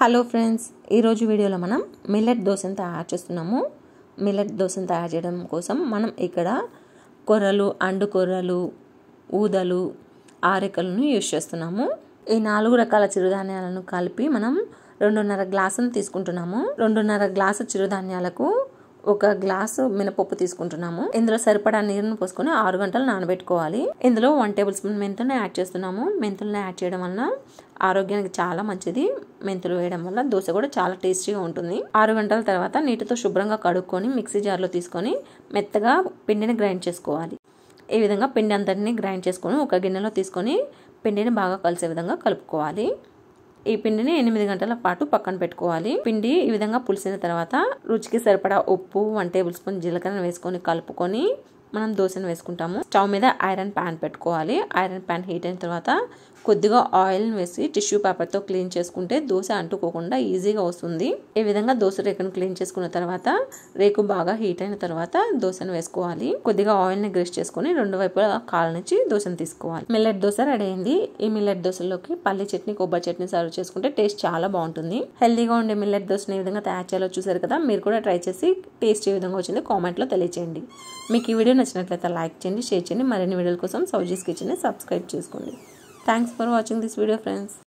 hello friends ఈరోజు వీడియోలో మనం మిల్లెట్ దోశను తయారు చేస్తున్నాము మిల్లెట్ దోశను తయారు చేయడం కోసం మనం ఇక్కడ కొర్రలు అండు కొర్రలు ఊదలు ఆరెకలను యూజ్ చేస్తున్నాము ఈ నాలుగు రకాల చిరుధాన్యాలను కలిపి మనం రెండున్నర గ్లాసును తీసుకుంటున్నాము రెండున్నర గ్లాసు చిరుధాన్యాలకు ఒక గ్లాసు మినపప్పు తీసుకుంటున్నాము ఇందులో సరిపడా నీరును పోసుకొని ఆరు గంటలు నానబెట్టుకోవాలి ఇందులో వన్ టేబుల్ స్పూన్ మెంతులను యాడ్ చేస్తున్నాము మెంతులను యాడ్ చేయడం వలన ఆరోగ్యానికి చాలా మంచిది మెంతులు వేయడం వల్ల దోశ కూడా చాలా టేస్టీగా ఉంటుంది ఆరు గంటల తర్వాత నీటితో శుభ్రంగా కడుక్కొని మిక్సీ జార్లో తీసుకొని మెత్తగా పిండిని గ్రైండ్ చేసుకోవాలి ఈ విధంగా పిండి అంతటిని గ్రైండ్ చేసుకొని ఒక గిన్నెలో తీసుకొని పిండిని బాగా కలిసే విధంగా కలుపుకోవాలి ఈ పిండిని ఎనిమిది గంటల పాటు పక్కన పెట్టుకోవాలి పిండి ఈ విధంగా పులిసిన తర్వాత రుచికి సరిపడా ఉప్పు వన్ టేబుల్ స్పూన్ జీలకర్ర వేసుకొని కలుపుకొని మనం దోశను వేసుకుంటాము స్టవ్ మీద ఐరన్ ప్యాన్ పెట్టుకోవాలి ఐరన్ ప్యాన్ హీట్ అయిన తర్వాత కొద్దిగా ఆయిల్ని వేసి టిష్యూ పేపర్తో క్లీన్ చేసుకుంటే దోశ అంటుకోకుండా ఈజీగా వస్తుంది ఈ విధంగా దోశ రేకును క్లీన్ చేసుకున్న తర్వాత రేకు బాగా హీట్ అయిన తర్వాత దోశను వేసుకోవాలి కొద్దిగా ఆయిల్ని గ్రేస్ చేసుకుని రెండు వైపులా నుంచి దోశను తీసుకోవాలి మిల్లెట్ దోశ రెడీ అయింది ఈ మిల్లెట్ దోశలోకి పల్లి చట్నీ కొబ్బరి చట్నీ సర్వ్ చేసుకుంటే టేస్ట్ చాలా బాగుంటుంది హెల్దీగా ఉండే మిల్లెట్ దోశని ఏ విధంగా తయారు చేయాలో చూసారు కదా మీరు కూడా ట్రై చేసి టేస్ట్ ఏ విధంగా వచ్చిందో కామెంట్లో తెలియచేయండి మీకు ఈ వీడియో నచ్చినట్లయితే లైక్ చేయండి షేర్ చేయండి మరిన్ని వీడియోల కోసం సౌజీస్ కిచెన్ని సబ్స్క్రైబ్ చేసుకోండి thanks for watching this video friends